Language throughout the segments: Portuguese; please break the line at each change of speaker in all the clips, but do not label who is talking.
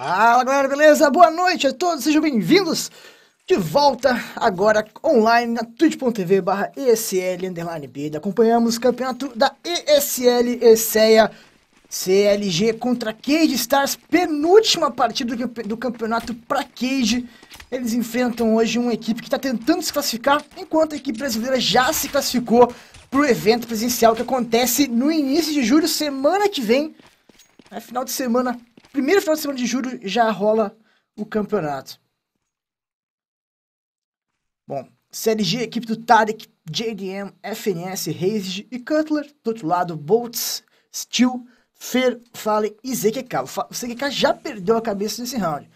Fala galera, beleza? Boa noite a todos, sejam bem-vindos de volta agora online na twitch.tv barra ESL underline bid. Acompanhamos o campeonato da ESL ESEA CLG contra Cage Stars, penúltima partida do campeonato para Cage. Eles enfrentam hoje uma equipe que está tentando se classificar, enquanto a equipe brasileira já se classificou para o evento presencial que acontece no início de julho, semana que vem. É final de semana primeiro final de semana de julho já rola o campeonato. Bom, CLG, equipe do Tarek, JDM, FNS, Reis e Cutler. Do outro lado, Bolts, Steel, Fer, Fale, e ZQK. O ZQK já perdeu a cabeça nesse round.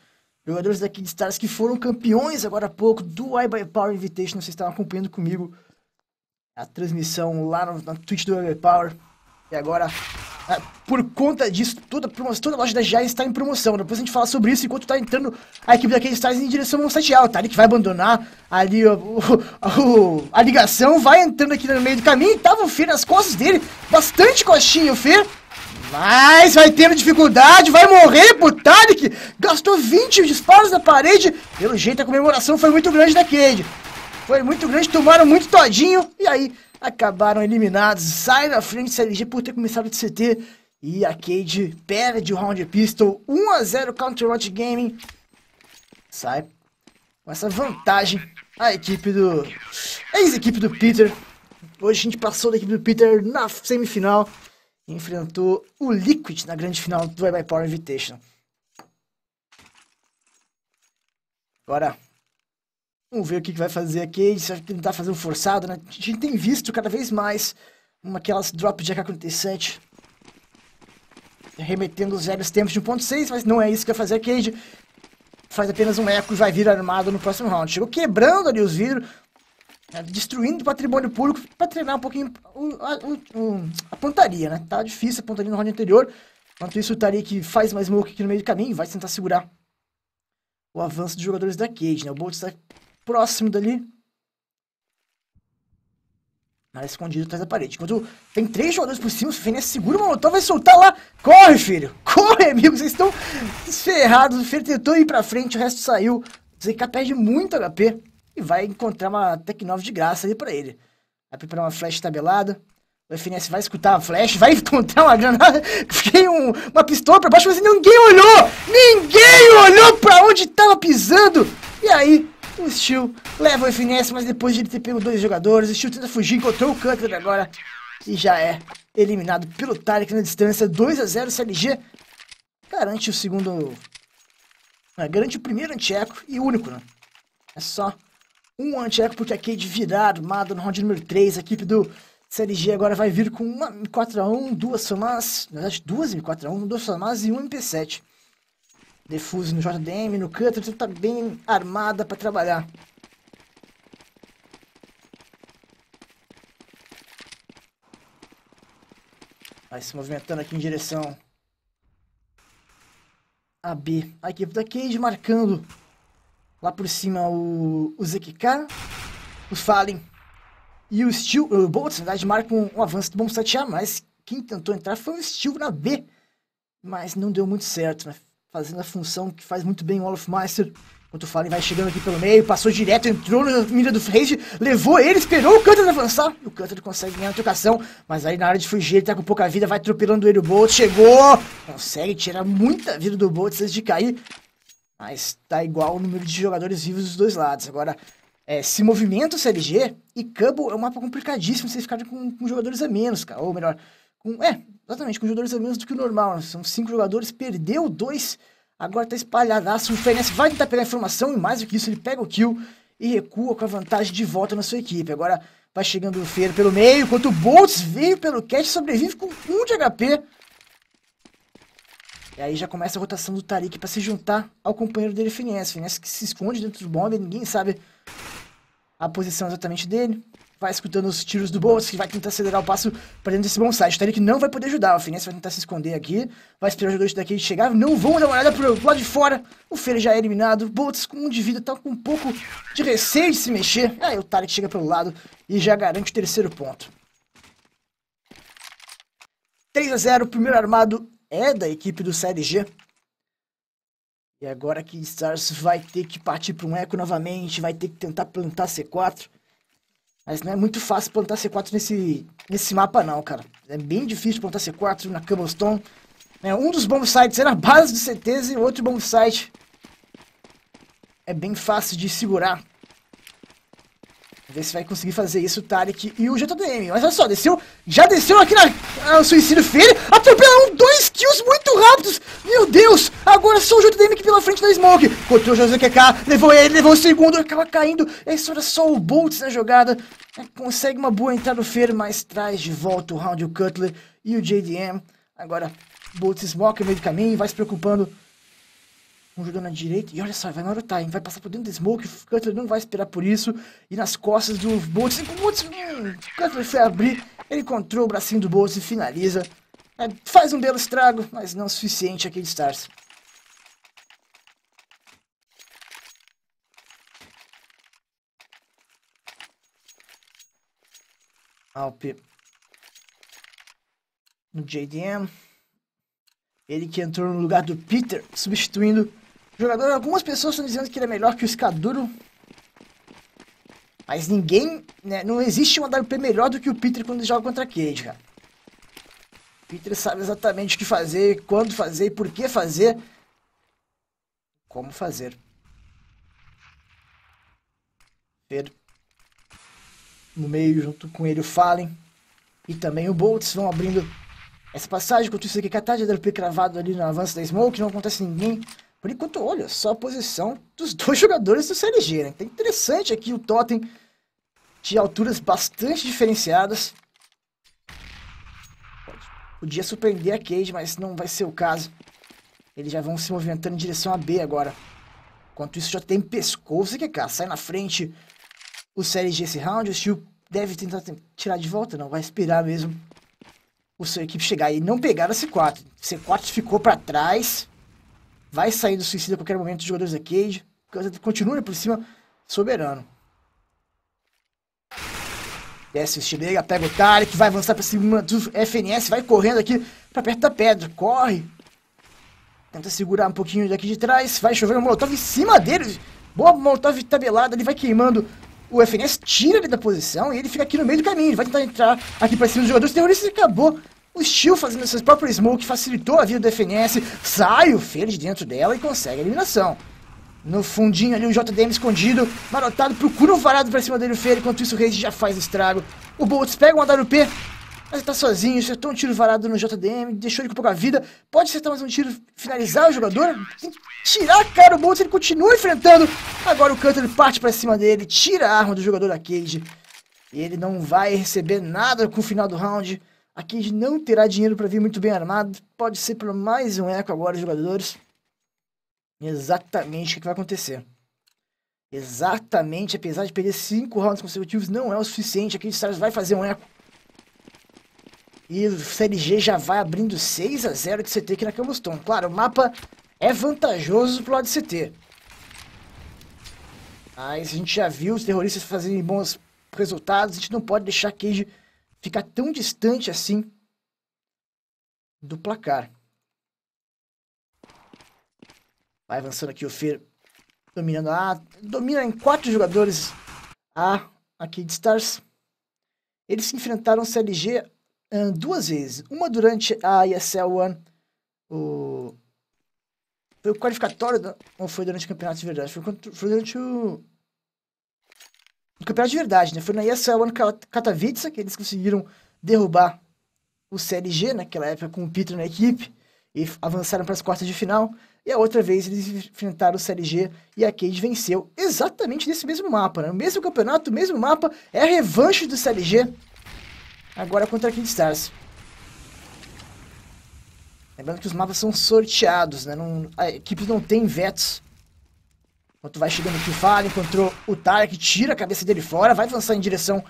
Jogadores daqui de Stars que foram campeões agora há pouco do I by Power Invitation. Vocês estavam acompanhando comigo a transmissão lá no, na Twitch do I by Power. E agora, ah, por conta disso, toda, toda a loja da GA está em promoção. Depois a gente fala sobre isso enquanto está entrando a equipe da Keystars em direção ao site alto. Tá? que vai abandonar ali o, o, a ligação, vai entrando aqui no meio do caminho. tava o Fer nas costas dele, bastante coxinho, o Fer. Mas vai tendo dificuldade, vai morrer pro Tarek. Gastou 20 disparos na parede. Pelo jeito, a comemoração foi muito grande da Cade. Foi muito grande, tomaram muito todinho. E aí, acabaram eliminados. Sai na frente CLG por ter começado de CT. E a Cade perde o round pistol. 1x0 Counter Rot Gaming. Sai com essa vantagem a equipe do... Ex-equipe do Peter. Hoje a gente passou da equipe do Peter na semifinal. E enfrentou o Liquid na grande final do Bye Power Invitational. Bora! Vamos ver o que, que vai fazer aqui. Se vai tentar fazer um forçado, né? A gente tem visto cada vez mais uma, aquelas drops de AK-47 remetendo os velhos tempos de 1.6, mas não é isso que vai fazer Cage. Faz apenas um eco e vai vir armado no próximo round. Chegou quebrando ali os vidros, tá destruindo o patrimônio público para treinar um pouquinho o, a, o, a, pontaria, né? Tá difícil a pontaria no round anterior. Enquanto isso, o Tariq faz mais smoke aqui no meio do caminho e vai tentar segurar o avanço dos jogadores da Cage, né? O Bolt está próximo dali. mas escondido atrás da parede. Enquanto tem três jogadores por cima, o Fênix segura o molotov, vai soltar lá. Corre, filho! Corre, amigo! Vocês estão ferrados. O Fer tentou ir pra frente, o resto saiu. ZK perde muito HP e vai encontrar uma Tech 9 de graça ali pra ele. Vai preparar uma flash tabelada. O FNS vai escutar a flash, vai encontrar uma granada. Fiquei um, uma pistola pra baixo, mas ninguém olhou! Ninguém olhou pra onde tava pisando! E aí, o Steel leva o FNS, mas depois de ele ter pego dois jogadores, o Steel tenta fugir, encontrou o Cutler agora e já é eliminado pelo Tarek na distância 2 a 0 CLG. Garante o segundo. Ah, garante o primeiro anti-eco e único, né? É só um anti-eco porque a Cade é virar, armado no round número 3. A equipe do CLG agora vai vir com uma M4A1, duas FAMAS, na verdade duas M4A1, duas FAMAS e um MP7 defuso no JDM, no Cutter, você tá bem armada para trabalhar. Vai se movimentando aqui em direção a B. A equipe da Cage marcando lá por cima o, o ZKK, o Fallen e o Steel. O Boltz, na verdade, marcam um, um avanço do Bom 7A, mas quem tentou entrar foi o Steel na B. Mas não deu muito certo, né? fazendo a função que faz muito bem o Olaf Meister. Enquanto o Fallen vai chegando aqui pelo meio, passou direto, entrou na mira do Freire, levou ele, esperou o Cantor avançar. E o Cantor consegue ganhar a trocação, mas aí na hora de fugir ele tá com pouca vida, vai atropelando ele o Bolt, chegou! Consegue tirar muita vida do Bolt antes de cair. Mas tá igual o número de jogadores vivos dos dois lados. Agora, é, se movimenta o CLG e Cabo é um mapa complicadíssimo você ficar com, com jogadores a menos, cara. Ou melhor, com, é, Exatamente, com jogadores a menos do que o normal. Né? São cinco jogadores, perdeu dois, agora tá espalhadaço. O Fernandes vai tentar pegar a informação e mais do que isso, ele pega o kill e recua com a vantagem de volta na sua equipe. Agora vai chegando o Feiro pelo meio, enquanto o Boltz veio pelo catch, sobrevive com um de HP. E aí já começa a rotação do Tarik para se juntar ao companheiro dele, Finesse. Finesse que se esconde dentro do bomb, ninguém sabe a posição exatamente dele vai escutando os tiros do bolso, vai tentar acelerar o passo para dentro desse bom site. Tarek não vai poder ajudar, o Finesse né? vai tentar se esconder aqui, vai esperar os jogadores daqui chegar, não vão dar uma olhada pro lado de fora. O Feira já é eliminado, Boltz com um de vida, tá com um pouco de receio de se mexer. Aí o Tarek chega pelo lado e já garante o terceiro ponto. 3 a 0 o primeiro armado é da equipe do CLG. E agora que Stars vai ter que partir para um eco novamente, vai ter que tentar plantar C4. Mas não é muito fácil plantar C4 nesse, nesse mapa não, cara. É bem difícil plantar C4 na Cobblestone. Né? Um dos bons sites é na base de certeza e o outro bom site é bem fácil de segurar. Ver se vai conseguir fazer isso o Tarek e o JDM. Mas olha só, desceu. Já desceu aqui na. Ah, suicídio feio Atropelaram dois kills muito rápidos. Meu Deus! Agora só o JDM aqui pela frente da Smoke. Cortou o José QK. Levou ele, levou o segundo. Acaba caindo. Esse era só o Boltz na jogada. É, consegue uma boa entrada do Feire, mas traz de volta o round o Cutler e o JDM. Agora, Boltz Smoke no meio do caminho. Vai se preocupando um jogando na direita. E olha só, vai na hora time. Vai passar por dentro do Smoke. O Cutler não vai esperar por isso. E nas costas do Boltz. Hum, o Boltz. Cutler foi abrir. Ele encontrou o bracinho do Boltz e finaliza. É, faz um belo estrago, mas não o suficiente aqui de Stars. Alp. No JDM. Ele que entrou no lugar do Peter, substituindo jogador. Algumas pessoas estão dizendo que ele é melhor que o Escaduro. Mas ninguém. Né, não existe um AWP melhor do que o Peter quando ele joga contra a Cade, cara. O Peter sabe exatamente o que fazer, quando fazer e por que fazer. Como fazer. No meio, junto com ele, o Fallen. E também o Boltz vão abrindo essa passagem. Enquanto isso aqui, Katad, AWP cravado ali no avanço da Smoke. Não acontece ninguém. Por enquanto, olha só a posição dos dois jogadores do CLG, né? Tá interessante aqui o Totem de alturas bastante diferenciadas. Podia surpreender a Cage, mas não vai ser o caso. Eles já vão se movimentando em direção a B agora. Enquanto isso, já tem pescoço que cá. Sai na frente o CLG esse round. O Steel deve tentar tirar de volta, não. Vai esperar mesmo o seu equipe chegar e não pegar a C4. C4 ficou para trás vai sair do suicídio a qualquer momento dos jogadores da Cage. Continua por cima, soberano. Desce o Stilega, pega o Tarek, vai avançar pra cima do FNS, vai correndo aqui pra perto da pedra, corre. Tenta segurar um pouquinho daqui de trás, vai chover o molotov em cima dele. Boa molotov tabelada, ele vai queimando o FNS, tira ele da posição e ele fica aqui no meio do caminho. Ele vai tentar entrar aqui pra cima dos jogadores terroristas e acabou o Steel fazendo seu próprio smoke facilitou a vida do FNS, sai o Fer de dentro dela e consegue a eliminação. No fundinho ali o JDM escondido, marotado, procura um varado pra cima dele o Fer, enquanto isso o Rage já faz estrago. O Boltz pega um AWP, mas ele tá sozinho, acertou um tiro varado no JDM, deixou ele com pouca vida. Pode acertar mais um tiro, finalizar o jogador? Tem que tirar a cara, o Boltz ele continua enfrentando. Agora o Cutter parte pra cima dele, tira a arma do jogador da Cage. E ele não vai receber nada com o final do round. A Cade não terá dinheiro para vir muito bem armado. Pode ser por mais um eco agora, jogadores. Exatamente o que vai acontecer. Exatamente, apesar de perder 5 rounds consecutivos, não é o suficiente. A Cade Stars vai fazer um eco. E o CLG já vai abrindo 6 a 0 de CT aqui na Camuston. Claro, o mapa é vantajoso pro lado de CT. Mas a gente já viu os terroristas fazerem bons resultados. A gente não pode deixar a Cage ficar tão distante assim do placar. Vai avançando aqui o Fer, dominando a... Domina em quatro jogadores a aqui de Stars. Eles se enfrentaram CLG um, ah, duas vezes. Uma durante a ESL One, o... Foi o qualificatório, ou foi durante o campeonato de verdade? Foi, foi durante o do campeonato de verdade, né? Foi na ESL ano Katowice que eles conseguiram derrubar o CLG, naquela né? época com o Peter na equipe, e avançaram para as quartas de final. E a outra vez eles enfrentaram o CLG e a Cade venceu exatamente nesse mesmo mapa, né? No mesmo campeonato, o mesmo mapa, é a revanche do CLG, agora contra a Kid Stars. Lembrando que os mapas são sorteados, né? Não, a equipe não tem vetos Enquanto vai chegando o Kivale, encontrou o Tarek, tira a cabeça dele fora, vai avançar em direção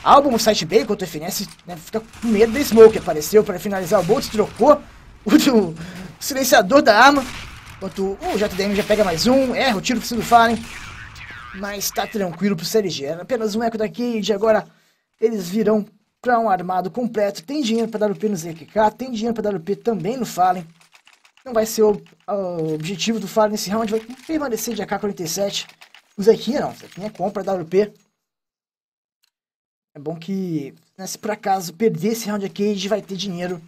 ao bomb site B, enquanto o FNS né, fica com medo da Smoke. Apareceu para finalizar o Bolt, trocou o, silenciador da arma. Enquanto o JDM já pega mais um, erra o tiro pro do Fallen. Mas tá tranquilo pro CLG. Era apenas um eco daqui e agora eles virão pra um armado completo. Tem dinheiro para dar o P no ZQK, tem dinheiro para dar o P também no Fallen não vai ser o, o objetivo do Faro nesse round, vai permanecer de AK-47. O Zequinha não, o Zequinha compra WP. É bom que, né, se por acaso perder esse round aqui, a gente vai ter dinheiro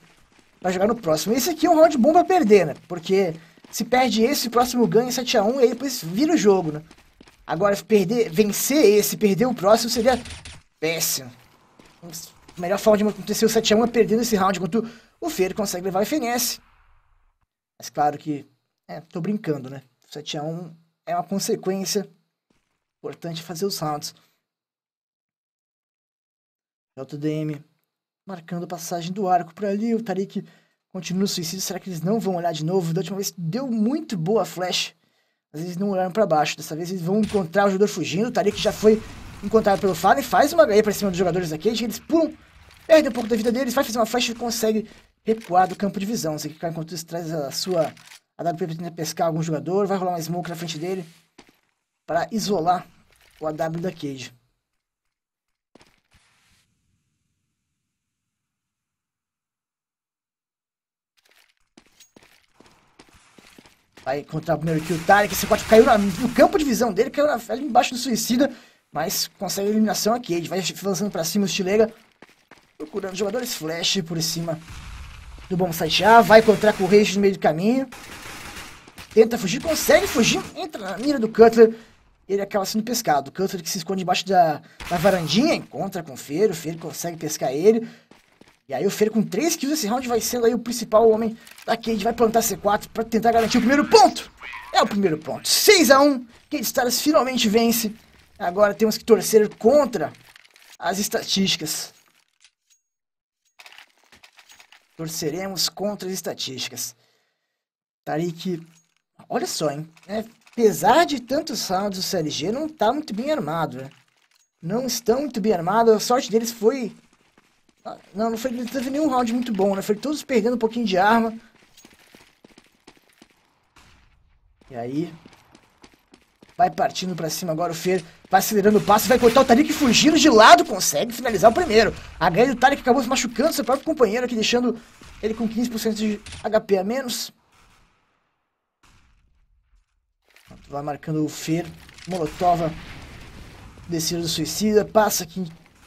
para jogar no próximo. Esse aqui é um round bom pra perder, né? Porque se perde esse, o próximo ganha 7x1 e aí depois vira o jogo, né? Agora, perder, vencer esse perder o próximo seria péssimo. A melhor forma de acontecer o 7x1 é perdendo esse round, enquanto o Fer consegue levar o FNS. Mas claro que, é, tô brincando, né? 7x1 é uma consequência. Importante fazer os rounds. JDM marcando a passagem do arco por ali. O Tariq continua no suicídio. Será que eles não vão olhar de novo? Da última vez deu muito boa a flash. Mas eles não olharam para baixo. Dessa vez eles vão encontrar o jogador fugindo. O Tariq já foi encontrado pelo Fallen. Faz uma gaia para cima dos jogadores aqui. Eles pulam. Perde um pouco da vida deles. Vai fazer uma flash e consegue recuar do campo de visão. Você clicar enquanto isso traz a sua AWP tentar pescar algum jogador, vai rolar uma smoke na frente dele para isolar o AW da Cage. Vai encontrar o primeiro kill. O Tarek, esse pode caiu na, no campo de visão dele, caiu na, ali embaixo do suicida, mas consegue a eliminação aqui. Ele vai lançando pra cima o Stilega, procurando jogadores flash por cima do bom já vai encontrar com o Reis no meio do caminho. Tenta fugir, consegue fugir, entra na mira do Cutler. Ele acaba sendo pescado. O Cutler que se esconde embaixo da, da varandinha, encontra com o Feiro, o Feiro consegue pescar ele. E aí o Feiro com 3 kills esse round vai sendo aí o principal homem da Cade. Vai plantar C4 para tentar garantir o primeiro ponto. É o primeiro ponto. 6x1, Cade Stars finalmente vence. Agora temos que torcer contra as estatísticas. Torceremos contra as estatísticas. Tarik, olha só, hein? É, apesar de tantos rounds, o CLG não está muito bem armado, né? Não estão muito bem armados. A sorte deles foi... Ah, não, não foi, não teve nenhum round muito bom, né? Foi todos perdendo um pouquinho de arma. E aí, Vai partindo para cima agora o Fer. Vai acelerando o passo, vai cortar o Tarek fugindo de lado. Consegue finalizar o primeiro. A ganha do Tarek acabou se machucando seu próprio companheiro aqui, deixando ele com 15% de HP a menos. Vai marcando o Fer. Molotova. Descida do suicida. Passa aqui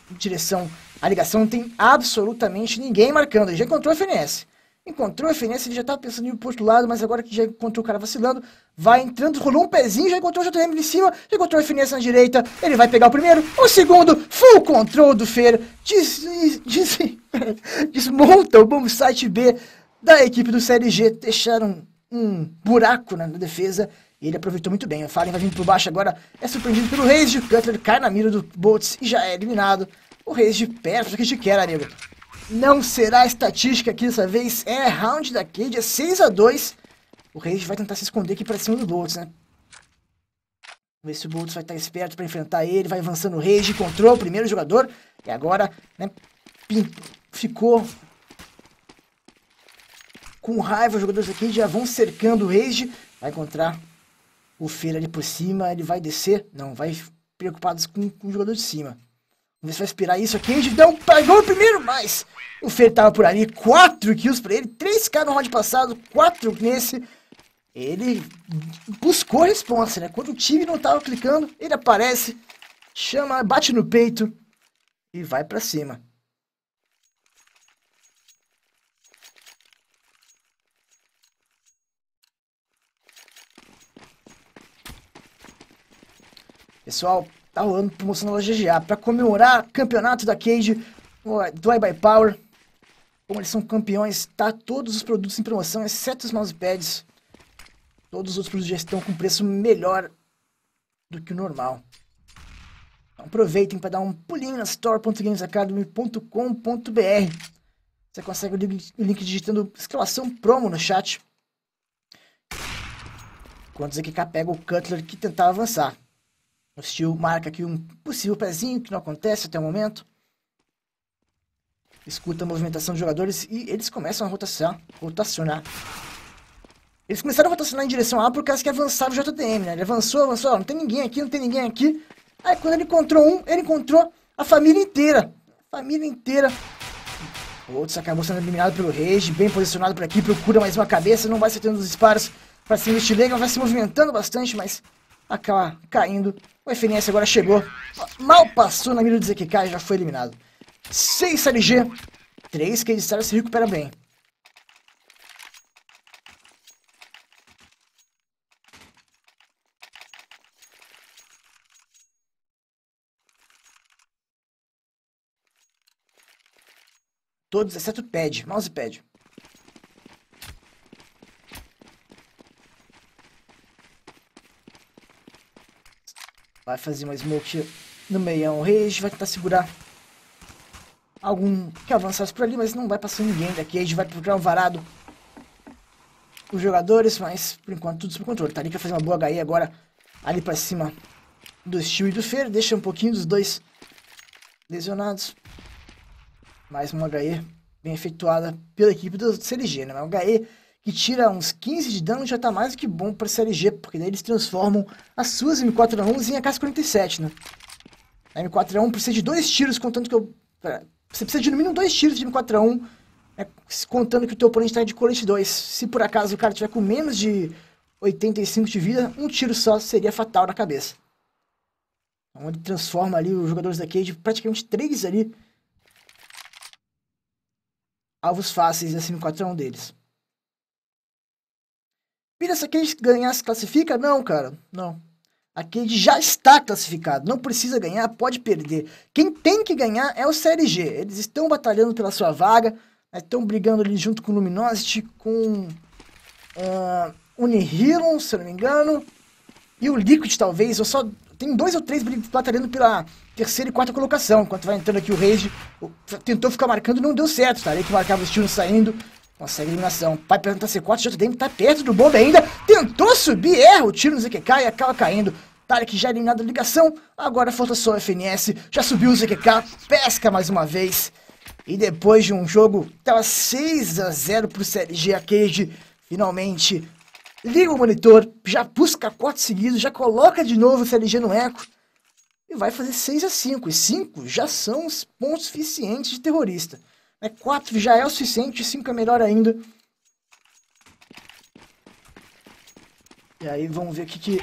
em direção à ligação. Não tem absolutamente ninguém marcando. Ele já encontrou a FNS. Encontrou a referência, ele já estava pensando em ir pro outro lado, mas agora que já encontrou o cara vacilando, vai entrando, rolou um pezinho, já encontrou o JM em cima, já encontrou a referência na direita, ele vai pegar o primeiro, o segundo, full control do Fer, des, des, desmonta o bom site B da equipe do CLG, deixaram um buraco na, na defesa, e ele aproveitou muito bem. O Fallen vai vindo por baixo agora, é surpreendido pelo Rage, o Cutler cai na mira do Boltz e já é eliminado. O Rage de perto, o que a gente quer, amigo? Não será estatística aqui dessa vez. É round da Cade, é 6 a 2 O Rage vai tentar se esconder aqui pra cima do Boltz, né? Vamos ver se o Boltz vai estar esperto pra enfrentar ele. Vai avançando o Rage, encontrou o primeiro jogador. E agora, né? Ficou com raiva. Os jogadores aqui já vão cercando o Rage. Vai encontrar o Feira ali por cima. Ele vai descer. Não, vai preocupado com, com o jogador de cima. Vamos ver se vai esperar isso aqui. Então, pegou o primeiro, mas o Fer tava por ali. 4 kills pra ele. 3k no round passado, 4 nesse. Ele buscou a resposta, né? Quando o time não tava clicando, ele aparece, chama, bate no peito e vai pra cima. Pessoal, tá rolando promoção na loja GGA para comemorar o campeonato da Cage do Buy Power. Como eles são campeões, tá todos os produtos em promoção, exceto os mousepads. Todos os outros produtos já estão com preço melhor do que o normal. Então aproveitem para dar um pulinho na store.gamesacademy.com.br. Você consegue o link, digitando exclamação promo no chat. Quantos aqui é pega o Cutler que tentava avançar. O Steel marca aqui um possível pezinho que não acontece até o momento. Escuta a movimentação dos jogadores e eles começam a rotacionar. rotacionar. Eles começaram a rotacionar em direção A por causa que avançava o JTM, né? Ele avançou, avançou, ó, não tem ninguém aqui, não tem ninguém aqui. Aí quando ele encontrou um, ele encontrou a família inteira. A família inteira. O Otis acabou sendo eliminado pelo Rage, bem posicionado por aqui, procura mais uma cabeça, não vai acertando os disparos para cima do Stilegan, vai se movimentando bastante, mas acaba caindo. O FNS agora chegou, mal passou na mira do ZQK e já foi eliminado. 6 LG, 3 Cade Star se recupera bem. Todos, exceto o pad, mousepad. Vai fazer uma smoke no meião. Rage vai tentar segurar algum que avançasse por ali, mas não vai passar ninguém daqui. gente vai procurar um varado. Os jogadores, mas por enquanto tudo sob controle. Tarik vai fazer uma boa HE agora ali pra cima do Steel e do Fer. Deixa um pouquinho dos dois lesionados. Mais uma HE bem efetuada pela equipe do CLG, né? Uma HE que tira uns 15 de dano, já tá mais do que bom pra CLG, porque daí eles transformam as suas M4A1s em AK-47, né? A M4A1 precisa de dois tiros, contando que eu... Você precisa de no mínimo dois tiros de M4A1, né, contando que o teu oponente tá de colete 2. Se por acaso o cara tiver com menos de 85 de vida, um tiro só seria fatal na cabeça. Então, ele transforma ali os jogadores da Cage, praticamente três ali, alvos fáceis da assim, M4A1 deles a quem ganhar se classifica? Não, cara, não. Aqui já está classificado, não precisa ganhar, pode perder. Quem tem que ganhar é o CLG. Eles estão batalhando pela sua vaga, né, estão brigando ali junto com o Luminosity, com uh, ah, Unihilon, se eu não me engano, e o Liquid talvez, ou só tem dois ou três batalhando pela terceira e quarta colocação. Enquanto vai entrando aqui o Rage, tentou ficar marcando e não deu certo, tá? Estaria que marcava os tiros saindo, Consegue é eliminação. Pai, perguntar C4, JDM tá perto do bomba ainda. Tentou subir, erra o tiro no ZQK e acaba caindo. Tarek já eliminado a ligação, agora falta só o FNS. Já subiu o ZQK, pesca mais uma vez. E depois de um jogo que tava 6 a 0 pro CLG Arcade, finalmente liga o monitor, já busca quatro seguidos, já coloca de novo o CLG no eco e vai fazer 6 a 5. E 5 já são os pontos suficientes de terrorista é 4 já é o suficiente, 5 é melhor ainda. E aí vamos ver o que, que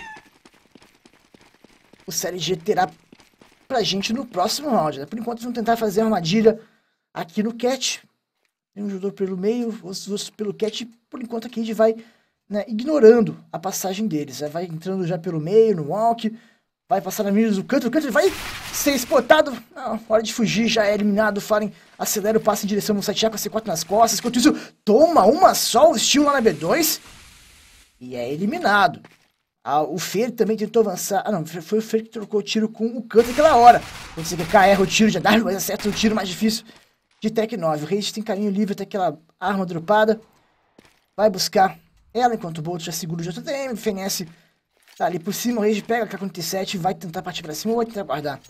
o Série G terá pra gente no próximo round. Né? Por enquanto vamos tentar fazer a armadilha aqui no catch. Tem um jogador pelo meio, outros pelo catch. Por enquanto aqui a gente vai né, ignorando a passagem deles. Né? Vai entrando já pelo meio, no walk Vai passar na mira do canto, do canto, ele vai ser espotado. hora de fugir, já é eliminado. Fallen acelera o passe em direção ao Musatiá com a C4 nas costas. Enquanto isso, toma uma só o Steel lá na B2 e é eliminado. Ah, o Fer também tentou avançar. Ah, não, foi o Fer que trocou o tiro com o canto naquela hora. Quando você erra o tiro de AW, mas acerta o tiro mais difícil de Tech 9. O Reis tem carinho livre até aquela arma dropada. Vai buscar ela enquanto o Bolt já segura o JTM, fenece Tá, ali por cima o Rage pega a K47 vai tentar partir pra cima ou vai tentar guardar?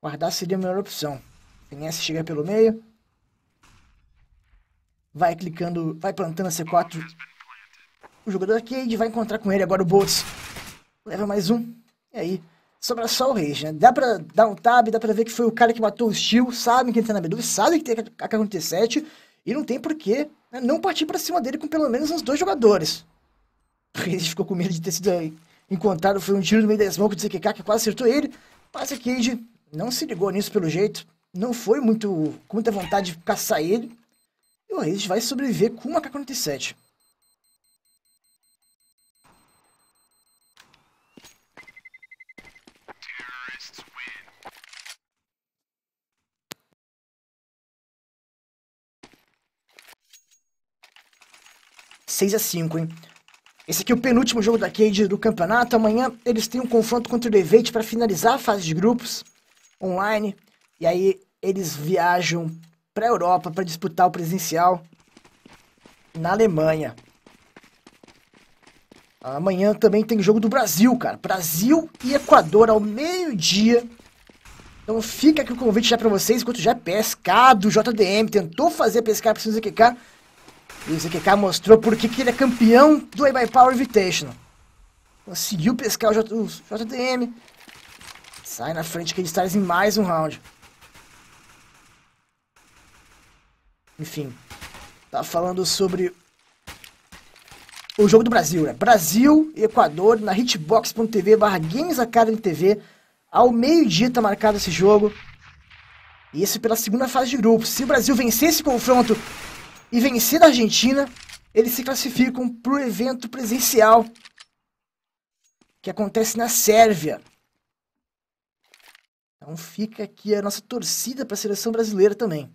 Guardar seria a melhor opção. Finesse chega pelo meio. Vai clicando, vai plantando a C4. O jogador Cade vai encontrar com ele agora o Boltz. Leva mais um. E aí? Sobra só o Rage, né? Dá pra dar um tab, dá pra ver que foi o cara que matou o Steel, sabe quem tá na B2, sabe que tem a K47 e não tem porquê né, não partir pra cima dele com pelo menos uns dois jogadores. O ele ficou com medo de ter sido aí encontraram, foi um tiro no meio da smoke do CQK que quase acertou ele. a Cage não se ligou nisso pelo jeito, não foi muito com muita vontade de caçar ele. E o Reis vai sobreviver com uma K-47. Seis a cinco, hein? Esse aqui é o penúltimo jogo da Cade do campeonato. Amanhã eles têm um confronto contra o Levante para finalizar a fase de grupos online. E aí eles viajam para a Europa para disputar o presencial na Alemanha. Amanhã também tem jogo do Brasil, cara. Brasil e Equador ao meio-dia. Então fica aqui o convite já para vocês, enquanto já é pescado, JDM tentou fazer pescar, para o ZQK. E o ZQK mostrou por que ele é campeão do A-By Power Invitational. Conseguiu então, pescar o, J o JDM. Sai na frente que ele está em mais um round. Enfim, tá falando sobre o jogo do Brasil, né? Brasil e Equador na hitbox.tv barra Games Academy TV. Ao meio-dia tá marcado esse jogo. E esse pela segunda fase de grupo. Se o Brasil vencer esse confronto e vencer a Argentina, eles se classificam para o evento presencial que acontece na Sérvia. Então fica aqui a nossa torcida para a seleção brasileira também.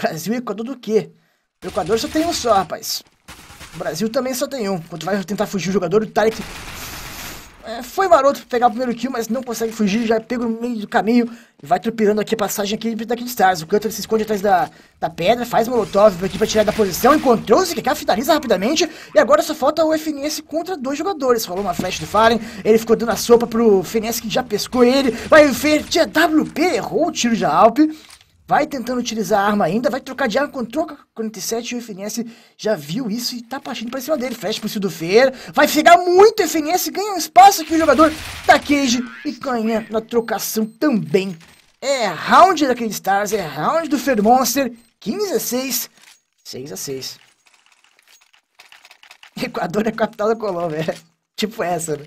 Brasil e Equador do quê? O Equador só tem um só, rapaz. O Brasil também só tem um. Quando vai tentar fugir o jogador, o Tarek é, foi maroto pegar o primeiro kill, mas não consegue fugir, já pega no meio do caminho. E vai tropirando aqui a passagem aqui daqui de Stars. O Cutter se esconde atrás da, da pedra, faz molotov aqui pra tirar da posição. Encontrou o ZKK, finaliza rapidamente. E agora só falta o FNS contra dois jogadores. Rolou uma flash do Fallen, ele ficou dando a sopa pro FNS que já pescou ele. Vai ver, tinha WP, errou o tiro de Alp vai tentando utilizar a arma ainda, vai trocar de arma com troca 47 e o FNS já viu isso e tá partindo pra cima dele. Flash pro Cido Feira, vai chegar muito o FNS, ganha um espaço aqui o jogador da tá Cage e ganha na trocação também. É round da Cage Stars, é round do Fer Monster, 15 a 6, 6 a 6. Equador é a capital da Colômbia, é tipo essa, né?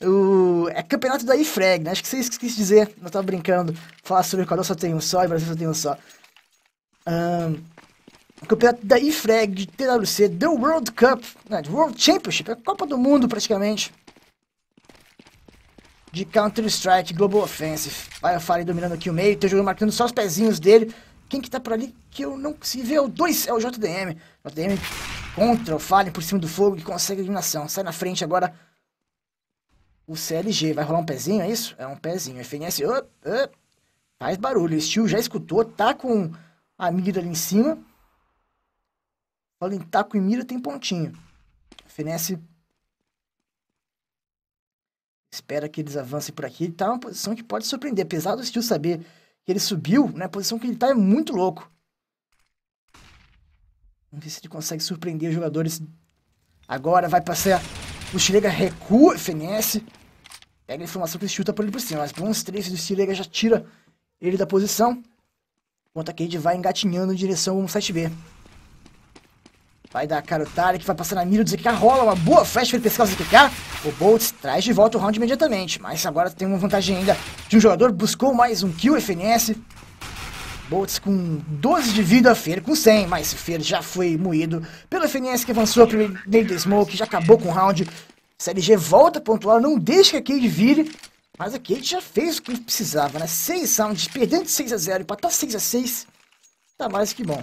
o, é campeonato da IFREG, né? Acho que vocês quis dizer. Não tava brincando. Falar sobre Equador só tem um só e Brasil só tem um só. Um, campeonato da IFREG de TWC, The World Cup, né? World Championship, é a Copa do Mundo praticamente. De Counter-Strike, Global Offensive. Firefly dominando aqui o meio, tem o jogador marcando só os pezinhos dele. Quem que tá por ali que eu não consegui ver? O 2 é o é JDM. JDM contra o Fallen por cima do fogo e consegue a eliminação. Sai na frente agora o CLG. Vai rolar um pezinho, é isso? É um pezinho. FNS, faz barulho. O Steel já escutou, tá com a mira ali em cima. Falando em taco tá e mira, tem pontinho. FNS espera que eles avancem por aqui. Ele tá numa posição que pode surpreender. Apesar do Steel saber que ele subiu, né? A posição que ele tá é muito louco. Vamos ver se ele consegue surpreender os jogadores. Agora vai passar o Shirega recua, finesse. Pega a informação que chuta tá por ele por cima. Mas bons três do Shirega já tira ele da posição. Enquanto a Cade vai engatinhando em direção ao 7 b Vai dar a cara o que vai passar na mira do ZK. Rola uma boa flash para ele pescar o ZK. O Boltz traz de volta o round imediatamente. Mas agora tem uma vantagem ainda de um jogador. Buscou mais um kill FNS. Boltz com 12 de vida, Fer com 100, mas Fer já foi moído pelo FNS que avançou a primeira Smoke, já acabou com o round. CLG volta pontual não deixa que a Cade vire, mas a Cade já fez o que precisava, né? 6 rounds, perdendo 6 a 0 empatar 6 a 6 tá mais que bom.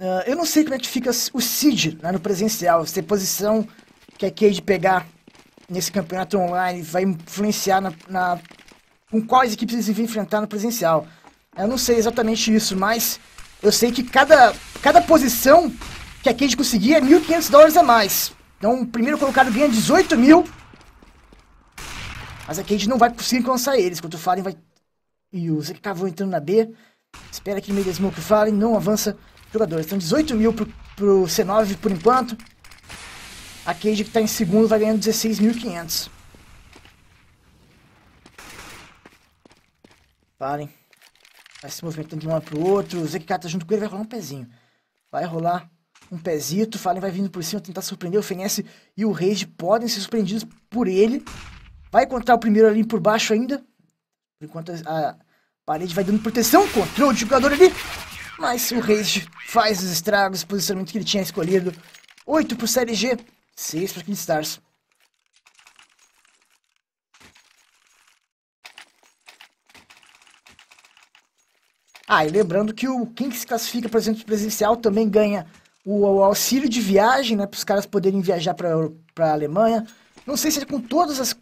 Uh, eu não sei como é que fica o seed né, no presencial, se a posição que a Cade pegar nesse campeonato online vai influenciar na, na com quais equipes eles vão enfrentar no presencial. Eu não sei exatamente isso, mas eu sei que cada, cada posição que a Cade conseguir é 1.500 dólares a mais. Então o primeiro colocado ganha 18 mil. Mas a Cade não vai conseguir alcançar eles. Quando o Fallen vai... E o Zeke acabou entrando na B. Espera que no meio da Smoke o Fallen não avança jogadores. Então 18 mil pro, pro C9 por enquanto. A Cage que está em segundo vai tá ganhando 16.500. Parem. Vai se movimentando de um lado pro outro. O ZK tá junto com ele, vai rolar um pezinho. Vai rolar um pezito. Fallen vai vindo por cima, tentar surpreender. O Fenece e o Rage podem ser surpreendidos por ele. Vai encontrar o primeiro ali por baixo ainda. Por enquanto a parede vai dando proteção. Controle de jogador ali. Mas se o Reis faz os estragos, posicionamento que ele tinha escolhido. 8 pro Série G, 6 pro King Stars. Ah, e lembrando que o quem que se classifica para o presidencial também ganha o, o, auxílio de viagem, né, para os caras poderem viajar para a Alemanha. Não sei se é com todas as,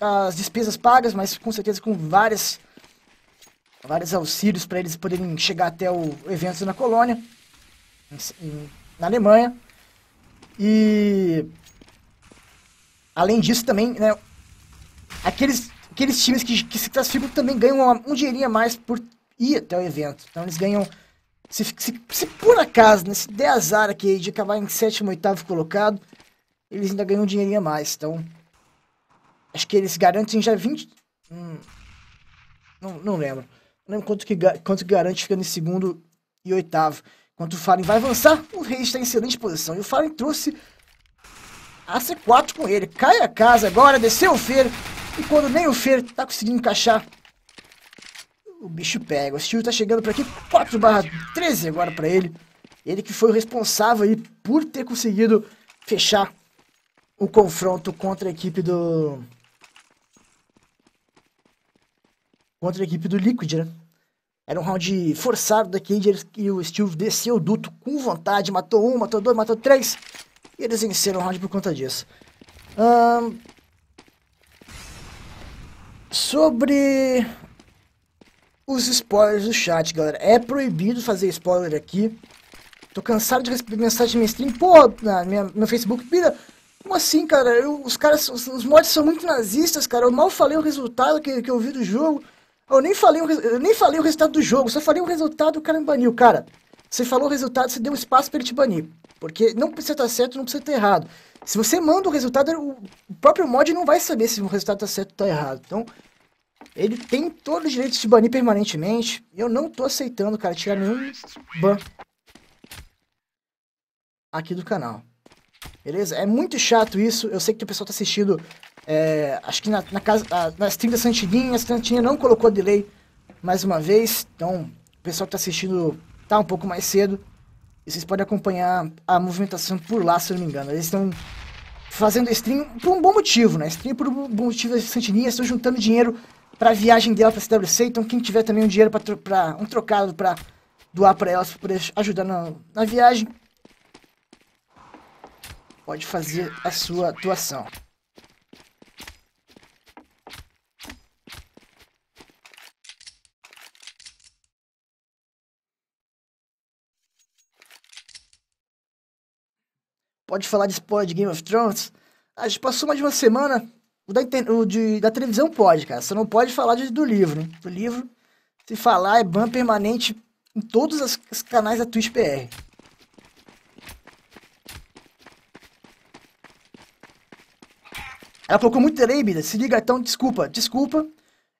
as despesas pagas, mas com certeza com várias vários auxílios para eles poderem chegar até o evento na colônia, em, em, na Alemanha. E além disso também, né, aqueles, aqueles times que, que se classificam também ganham uma, um dinheirinho a mais por ir até o evento. Então eles ganham. Se, se, se por acaso, né, se der azar aqui de acabar em sétimo, oitavo colocado, eles ainda ganham um dinheirinho a mais. Então, acho que eles garantem já 20. Hum, não, não lembro. Não lembro quanto que, quanto que garante ficando em segundo e oitavo. Enquanto o Fallen vai avançar, o Rei está em excelente posição. E o Fallen trouxe a C4 com ele. Cai a casa agora, desceu o Fer. E quando nem o Fer está conseguindo encaixar, o bicho pega. O Steel está chegando para aqui, 4 barra 13 agora para ele. Ele que foi o responsável aí por ter conseguido fechar o confronto contra a equipe do contra a equipe do Liquid, né? Era um round forçado da Cage e o Steve desceu o duto com vontade, matou um, matou dois, matou três. E eles venceram o round por conta disso. Um... Sobre os spoilers do chat, galera. É proibido fazer spoiler aqui. Tô cansado de receber mensagem na minha stream. Pô, na minha, no Facebook, pira. Como assim, cara? Eu, os caras, os, os mods são muito nazistas, cara. Eu mal falei o resultado que, que eu vi do jogo. Eu nem falei o, eu nem falei o resultado do jogo, só falei o resultado, o cara me baniu. Cara, você falou o resultado, você deu espaço para ele te banir. Porque não precisa estar tá certo, não precisa estar tá errado. Se você manda o resultado, o próprio mod não vai saber se o resultado está certo ou está errado. Então, ele tem todo o direito de te banir permanentemente. Eu não tô aceitando, cara, tirar nenhum ban aqui do canal. Beleza? É muito chato isso. Eu sei que o pessoal tá assistindo é, acho que na, na casa, a, nas 30 Santininha, a Santininha não colocou delay mais uma vez. Então, o pessoal que está assistindo está um pouco mais cedo. E vocês podem acompanhar a movimentação por lá, se eu não me engano. Eles estão fazendo stream por um bom motivo, né? Stream por um bom motivo da Santininha, estão juntando dinheiro para a viagem dela para a CWC. Então, quem tiver também um dinheiro para um trocado para doar para elas, para poder ajudar na, na viagem, pode fazer a sua doação. pode falar de spoiler de Game of Thrones. Ah, a gente passou mais de uma semana. O da, o de, da televisão pode, cara. Você não pode falar de, do livro, né? Do livro, se falar, é ban permanente em todos os canais da Twitch PR. Ela colocou muito delay, Bida. Se liga, então, desculpa, desculpa.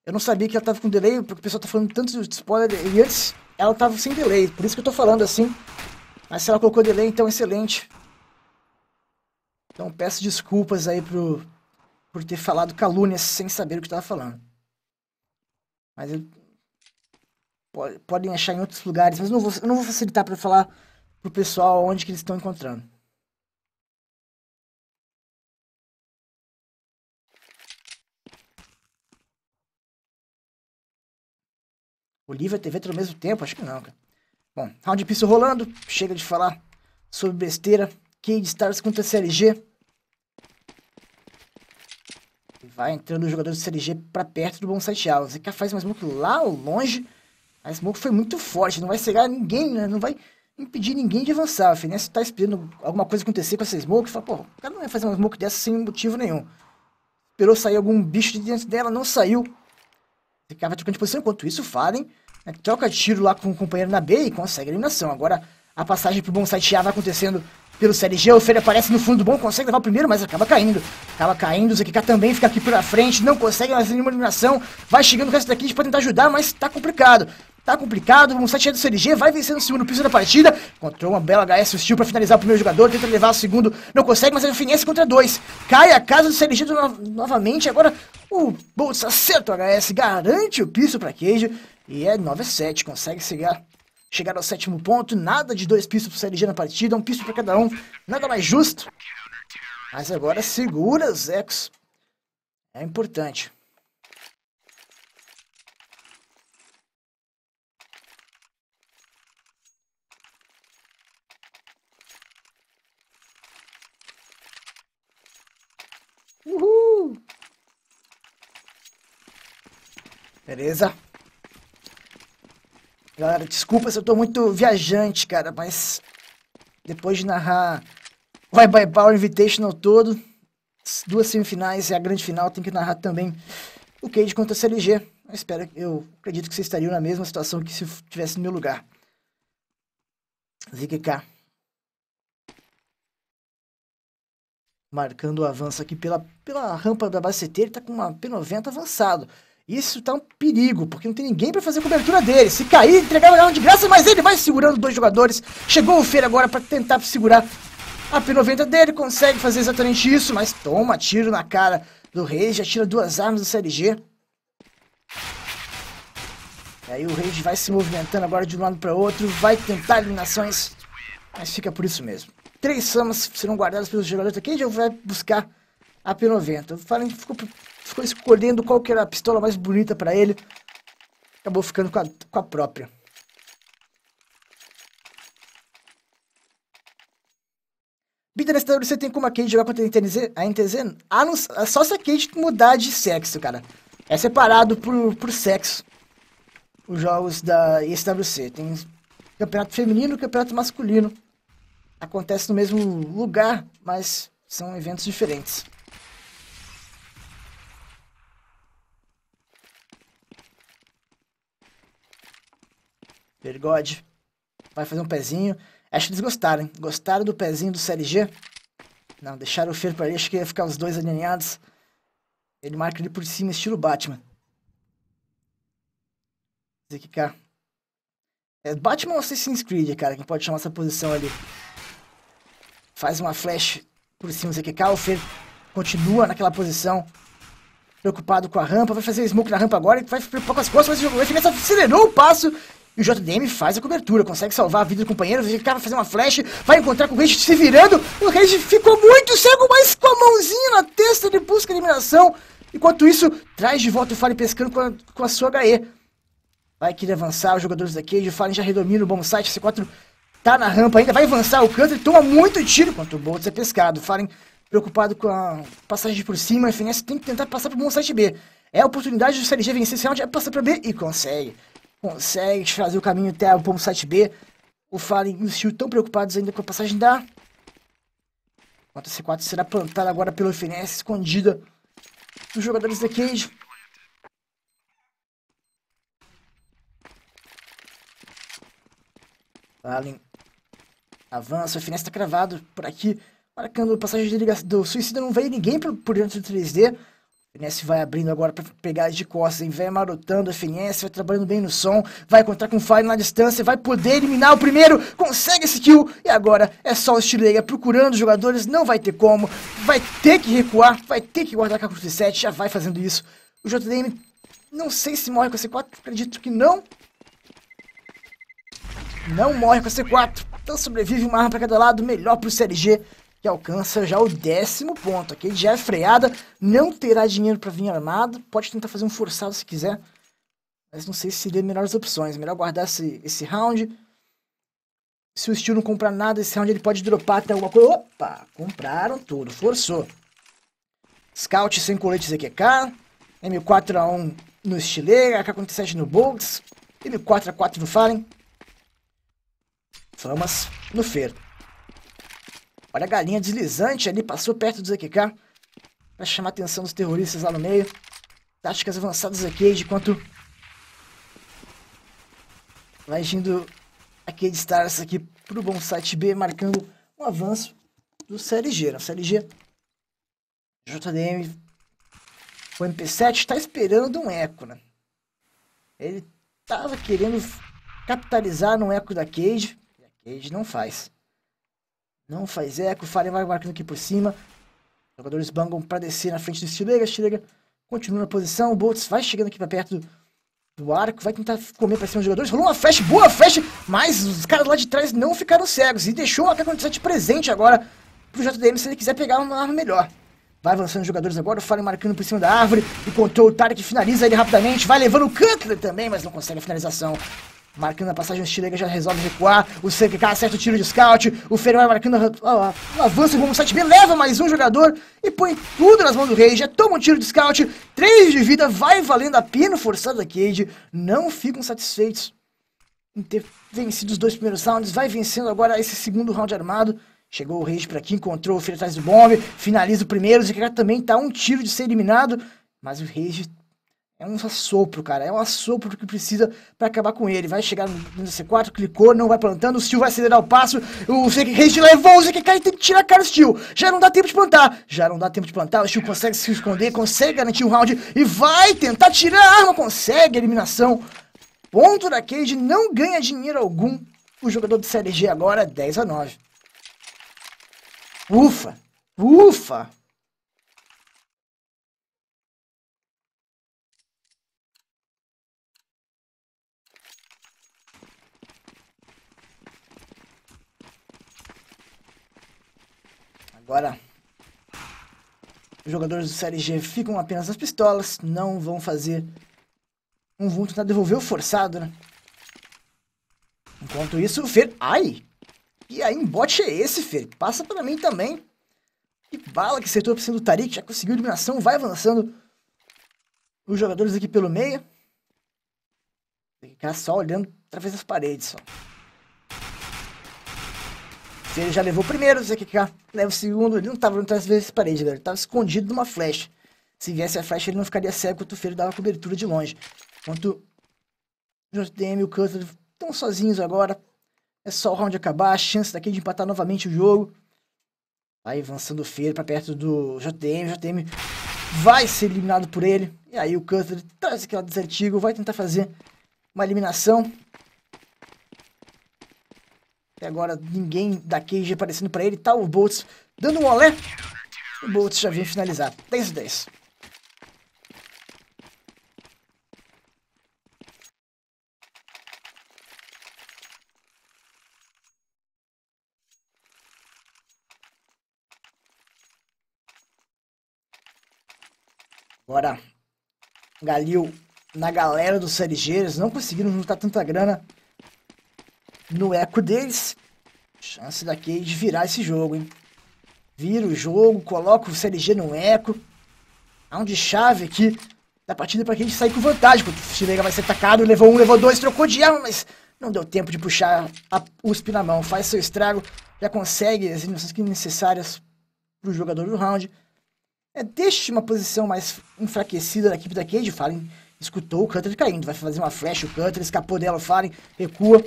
Eu não sabia que ela tava com delay, porque o pessoal tá falando tanto de spoiler. E antes, ela tava sem delay. Por isso que eu tô falando assim. Mas se ela colocou delay, então excelente. Então peço desculpas aí pro, por ter falado calúnias sem saber o que estava falando. Mas eu, pode, podem achar em outros lugares, mas não vou, eu não vou facilitar para falar pro pessoal onde que eles estão encontrando. O livro e a TV ao mesmo tempo? Acho que não, cara. Bom, round pistol rolando, chega de falar sobre besteira. Cade Stars contra a CLG. Vai entrando o jogador do CLG para perto do Bonsai House. Ele faz uma smoke lá longe. A smoke foi muito forte. Não vai cegar ninguém, né? Não vai impedir ninguém de avançar. A Finesse né? tá esperando alguma coisa acontecer com essa smoke. Fala, pô, o cara não vai fazer uma smoke dessa sem motivo nenhum. Esperou sair algum bicho de dentro dela, não saiu. vai trocando de posição. Enquanto isso, Fallen né, troca tiro lá com o companheiro na B e consegue a eliminação. Agora, a passagem pro bom site A vai acontecendo pelo Série G. O Feira aparece no fundo do bom, consegue levar o primeiro, mas acaba caindo. Acaba caindo. O ZQK também fica aqui pela frente, não consegue mais nenhuma eliminação. Vai chegando o resto daqui pode tentar ajudar, mas tá complicado. Tá complicado, o sete é do CLG, vai vencendo o segundo piso da partida. Encontrou uma bela HS hostil para finalizar o primeiro jogador, tenta levar o segundo, não consegue, mas ele finesse contra dois. Cai a casa do CLG do no novamente, agora o Bolsa acerta o HS, garante o piso para queijo. E é 9 x 7, consegue chegar chegaram ao sétimo ponto, nada de dois pistos o CLG na partida, um pisto para cada um, nada mais justo. Mas agora segura os É importante. Uhul! Beleza. Galera, desculpa se eu tô muito viajante, cara, mas depois de narrar Bye Bye Power Invitational todo, duas semifinais e a grande final, tem que narrar também o Cage contra a CLG. Eu espero, eu acredito que vocês estariam na mesma situação que se estivesse no meu lugar. ZQK. Marcando o avanço aqui pela, pela rampa da base CT, ele tá com uma P90 avançado. Isso tá um perigo, porque não tem ninguém para fazer cobertura dele. Se cair, entregar o de graça, mas ele vai segurando dois jogadores. Chegou o Feira agora para tentar segurar a P90 dele, consegue fazer exatamente isso, mas toma tiro na cara do Rage, já tira duas armas do CLG. E aí o Rage vai se movimentando agora de um lado para outro, vai tentar eliminações, mas fica por isso mesmo. Três samas serão guardadas pelos jogadores aqui, já vai buscar a P90. Falando que ficou ficou escolhendo qual que era a pistola mais bonita para ele, acabou ficando com a, com a própria. Bita nessa você tem como a Kate jogar contra a NTZ? A NTZ? Ah, não, é só se a Kate mudar de sexo, cara. É separado por, por sexo. Os jogos da SWC. Tem campeonato feminino e campeonato masculino. Acontece no mesmo lugar, mas são eventos diferentes. Vergode. Vai fazer um pezinho. Acho que eles gostaram, hein? Gostaram do pezinho do CLG? Não, deixaram o Fer pra ali. Acho que ia ficar os dois alinhados. Ele marca ali por cima, estilo Batman. Esse aqui, É Batman ou Assassin's Creed, cara? Quem pode chamar essa posição ali? Faz uma flash por cima do ZQK. O Fer continua naquela posição. Preocupado com a rampa. Vai fazer smoke na rampa agora. Vai preocupar com as costas. Mas o Efimessa acelerou o passo. E o JDM faz a cobertura, consegue salvar a vida do companheiro, ele acaba fazendo uma flash, vai encontrar com o Rage se virando, o Rage ficou muito cego, mas com a mãozinha na testa de busca e eliminação. Enquanto isso, traz de volta o Fallen pescando com a, com a sua HE. Vai querer avançar os jogadores da Cage, o Fallen já redomina o bom site, C4 tá na rampa ainda, vai avançar o canto, ele toma muito tiro, enquanto o Boltz é pescado. O Fallen preocupado com a passagem por cima, o FNS tem que tentar passar pro bom site B. É a oportunidade do CLG vencer esse round, é passar pra B e consegue consegue fazer o caminho até o ponto 7B. O Fallen e o Steel tão preocupados ainda com a passagem da Rota C4 será plantada agora pelo FNS, escondida dos jogadores da Cage. Fallen avança, o FNS está cravado por aqui, marcando passagem de ligação do Suicida, não veio ninguém por, por dentro do 3D. Finesse vai abrindo agora para pegar de costas, hein? vem marotando a Finesse, vai trabalhando bem no som, vai encontrar com o Fire na distância, vai poder eliminar o primeiro, consegue esse kill, e agora é só o Stileia procurando os jogadores, não vai ter como, vai ter que recuar, vai ter que guardar a K47, já vai fazendo isso. O JDM, não sei se morre com a C4, acredito que não. Não morre com a C4, então sobrevive uma arma para cada lado, melhor pro CLG que alcança já o décimo ponto. Aqui okay? já é freada, não terá dinheiro para vir armado, pode tentar fazer um forçado se quiser, mas não sei se seria melhores opções. Melhor guardar esse, esse round. Se o Steel não comprar nada, esse round ele pode dropar até alguma coisa. Opa, compraram tudo, forçou. Scout sem colete ZQK, é M4A1 no Stileira, AK-47 no Bugs, M4A4 no Fallen, Flamas no Fer. Olha a galinha deslizante ali, passou perto do ZQK. Pra chamar a atenção dos terroristas lá no meio. Táticas avançadas aqui, de quanto... Vai indo a Cade Stars aqui pro bom site B, marcando um avanço do CLG. Na né? CLG, JDM, o MP7 tá esperando um eco, né? Ele tava querendo capitalizar no eco da Cage, e a Cage não faz. Não faz eco. Fallen vai marcando aqui por cima. Jogadores bangam para descer na frente do Stilega. Stilega continua na posição. O Boltz vai chegando aqui para perto do, do, arco. Vai tentar comer para cima dos jogadores. Rolou uma flash. Boa flash. Mas os caras lá de trás não ficaram cegos. E deixou a K-47 presente agora pro JDM se ele quiser pegar uma arma melhor. Vai avançando os jogadores agora, o Fallen marcando por cima da árvore, e contou o Tarek, finaliza ele rapidamente, vai levando o Cutler também, mas não consegue a finalização. Marcando a passagem, o Chilega já resolve recuar. O CQK acerta o tiro de scout. O Ferro vai marcando o avanço. O Bombo 7B leva mais um jogador e põe tudo nas mãos do Rei. Já toma um tiro de scout. 3 de vida, vai valendo a pena forçado da Cade. Não ficam satisfeitos em ter vencido os dois primeiros rounds. Vai vencendo agora esse segundo round armado. Chegou o Rage para aqui, encontrou o Ferro atrás do bombe, finaliza o primeiro. O Zikra também tá um tiro de ser eliminado, mas o Rage é um assopro, cara. É um assopro que precisa para acabar com ele. Vai chegar no C4, clicou, não vai plantando. O Steel vai acelerar o passo. O Rage levou o ZQK cai tem que tirar a cara do Steel. Já não dá tempo de plantar. Já não dá tempo de plantar. O Steel consegue se esconder, consegue garantir o um round e vai tentar tirar a arma. Consegue a eliminação. Ponto da Cage. Não ganha dinheiro algum. O jogador de CLG agora 10 a 9. Ufa! Ufa! Agora, os jogadores do Série G ficam apenas as pistolas, não vão fazer um vulto tentar devolver o forçado, né? Enquanto isso, o Fer... Ai! E aí, embote é esse, Fer? Passa para mim também. Que bala que acertou a opção do Tarik, já conseguiu eliminação, vai avançando. Os jogadores aqui pelo meio. Tem que ficar só olhando através das paredes, só. Se ele já levou o primeiro, você que leva o segundo, ele não estava atrás das parede, galera. Ele tava escondido numa flecha. Se viesse a flecha, ele não ficaria cego, o cotovelo dava cobertura de longe. Enquanto o JTM e o Cutler estão sozinhos agora. É só o round acabar, a chance daqui de empatar novamente o jogo. Vai avançando o feiro para perto do JTM. O JTM vai ser eliminado por ele. E aí o Cutler traz aquela desantigo, vai tentar fazer uma eliminação. Até agora ninguém da Cage aparecendo para ele. Tá o Boltz dando um olé. O Boltz já vem finalizar. 10 10. Agora, Galil na galera dos Serigeiros, não conseguiram juntar tanta grana no eco deles. Chance da Cade virar esse jogo, hein? Vira o jogo, coloca o CLG no eco. Round de chave aqui da partida para gente sair com vantagem. Porque o Chilega vai ser atacado, levou um, levou dois, trocou de arma, mas não deu tempo de puxar a USP na mão. Faz seu estrago, já consegue as iniciativas necessárias para o jogador do round. É, deixa uma posição mais enfraquecida da equipe da cage Fallen escutou o Cutter caindo, vai fazer uma flash, o Cutter escapou dela, o Fallen recua,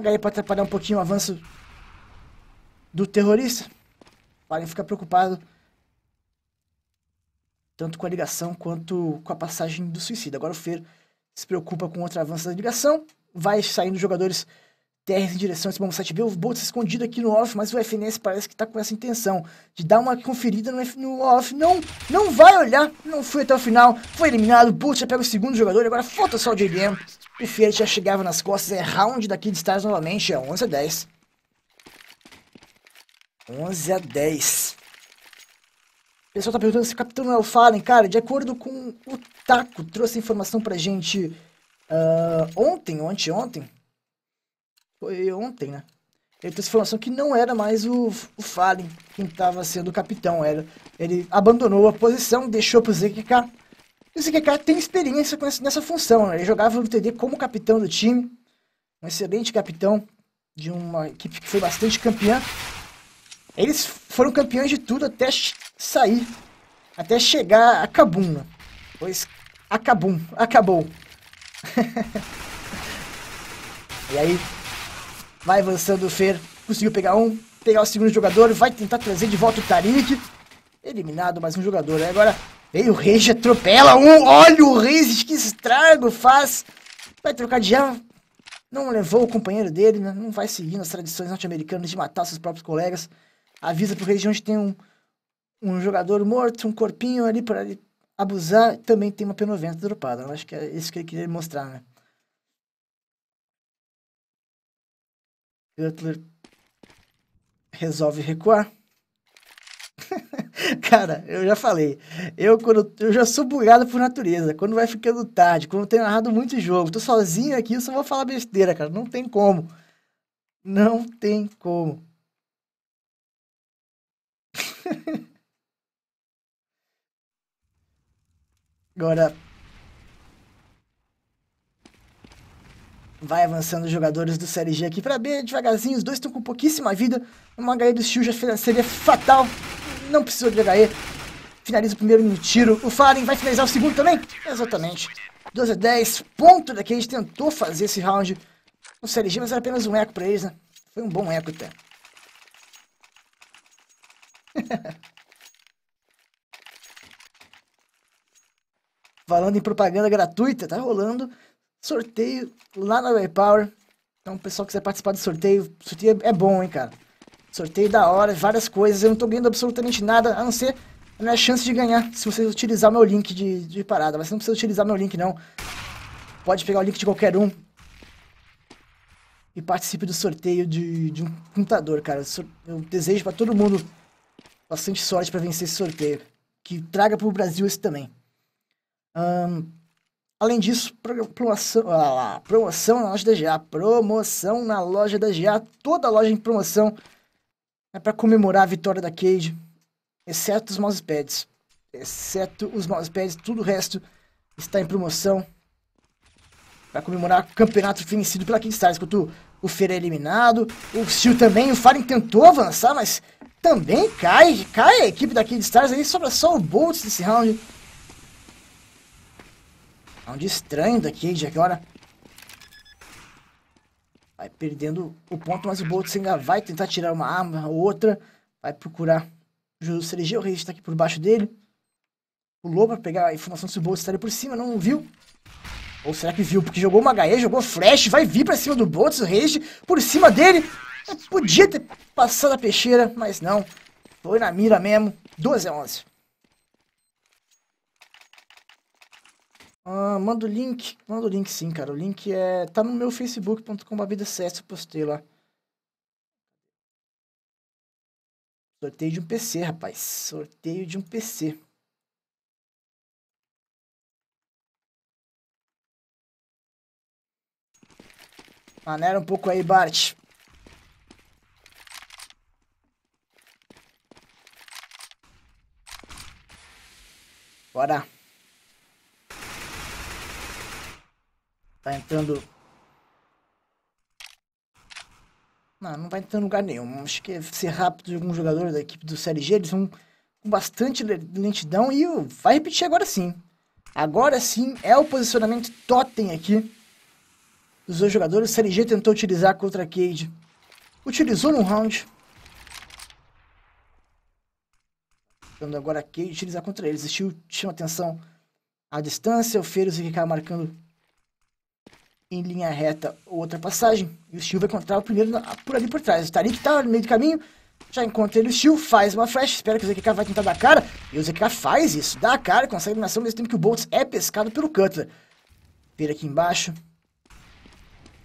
HE para atrapalhar um pouquinho o avanço do terrorista. Parem ficar preocupado tanto com a ligação quanto com a passagem do suicida. Agora o Fer se preocupa com outro avanço da ligação, vai saindo jogadores TRs em direção a esse bombo 7B, o Boltz escondido aqui no off, mas o FNS parece que está com essa intenção de dar uma conferida no, F, no off. Não, não vai olhar, não foi até o final, foi eliminado, o Boltz já pega o segundo jogador, agora falta só o JBM. O Fiat já chegava nas costas, é round daqui de Stars novamente, é 11 a 10. 11 a 10. O pessoal tá perguntando se o Capitão Noel Fallen, cara, de acordo com o Taco, trouxe a informação pra gente uh, ontem, ou anteontem, foi ontem, né? Ele trouxe informação que não era mais o, o Fallen quem estava sendo o capitão. Era, ele abandonou a posição, deixou para o ZQK. E o ZQK tem experiência essa, nessa função. Né? Ele jogava no TD como capitão do time. Um excelente capitão de uma equipe que foi bastante campeã. Eles foram campeões de tudo até sair. Até chegar a Kabum. Né? Pois a Kabum, acabou. e aí Vai avançando o Fer. Conseguiu pegar um. Pegar o segundo jogador. Vai tentar trazer de volta o Tarik. Eliminado mais um jogador. Né? Agora vem o Reis. Atropela um. Olha o Reis. Que estrago faz. Vai trocar de arma. Não levou o companheiro dele. Né? Não vai seguindo as tradições norte-americanas de matar seus próprios colegas. Avisa pro Reis onde tem um, um jogador morto. Um corpinho ali para ele abusar. Também tem uma P90 dropada. Eu acho que é isso que ele queria mostrar, né? Cutler resolve recuar. Cara, eu já falei, eu quando eu já sou bugado por natureza. Quando vai ficando tarde, quando eu tenho narrado muito jogo, tô sozinho aqui, eu só vou falar besteira, cara. Não tem como. Não tem como. Agora, Vai avançando os jogadores do Série G aqui pra B, devagarzinho, os dois estão com pouquíssima vida. Uma HE do Shield já seria fatal, não precisou de HE. Finaliza o primeiro no tiro, o Faren vai finalizar o segundo também? Exatamente. 12 a 10, ponto a gente tentou fazer esse round no Série G, mas era apenas um eco pra eles, né? Foi um bom eco até. Falando em propaganda gratuita, tá rolando sorteio lá na Waypower. Então, o pessoal quiser participar do sorteio, sorteio é bom, hein, cara. Sorteio da hora, várias coisas. Eu não tô ganhando absolutamente nada, a não ser a minha chance de ganhar se você utilizar meu link de, de parada. Mas você não precisa utilizar meu link, não. Pode pegar o link de qualquer um. E participe do sorteio de, de um computador, cara. Eu desejo para todo mundo bastante sorte para vencer esse sorteio. Que traga pro Brasil esse também. Um, Além disso, promoção, ah, promoção na loja da GA, promoção na loja da GA, toda a loja em promoção é para comemorar a vitória da Cade, exceto os mousepads. Exceto os mousepads, tudo o resto está em promoção para comemorar o campeonato vencido pela Cade Stars. Enquanto o Feira é eliminado, o Steel também, o Faren tentou avançar, mas também cai, cai a equipe da Cade Stars, aí sobra só o Boltz nesse round. É um estranho daqui, já que hora. Vai perdendo o ponto, mas o Boltz ainda vai tentar tirar uma arma ou outra. Vai procurar o Júlio o Reis está aqui por baixo dele. Pulou para pegar a informação se o Boltz estaria tá por cima, não viu. Ou será que viu? Porque jogou uma HE, jogou flash, vai vir para cima do Boltz, o Reis por cima dele. Podia ter passado a peixeira, mas não. Foi na mira mesmo. 12 a 11. Ah, manda o link. Manda o link sim, cara. O link é. Tá no meu facebook.com 7 eu postei lá. Sorteio de um PC, rapaz. Sorteio de um PC. Maneira um pouco aí, Bart. Bora. Tá entrando. Não, não vai entrar em lugar nenhum. Acho que é ser rápido de alguns jogadores da equipe do Série G, eles vão com bastante lentidão e vai repetir agora sim. Agora sim é o posicionamento totem aqui dos dois jogadores. O Série G tentou utilizar contra a Cade. Utilizou no round. Tentando agora a Cade utilizar contra eles. Existiu, chama atenção a distância. O Feiros e Ricardo marcando em linha reta outra passagem. E o Steel vai encontrar o primeiro por ali por trás. O Tarik tá no meio do caminho, já encontra ele o Steel, faz uma flash, espera que o ZKK vai tentar dar cara. E o ZKK faz isso, dá a cara, consegue eliminação, mesmo tempo que o Boltz é pescado pelo Cutler. Pira aqui embaixo.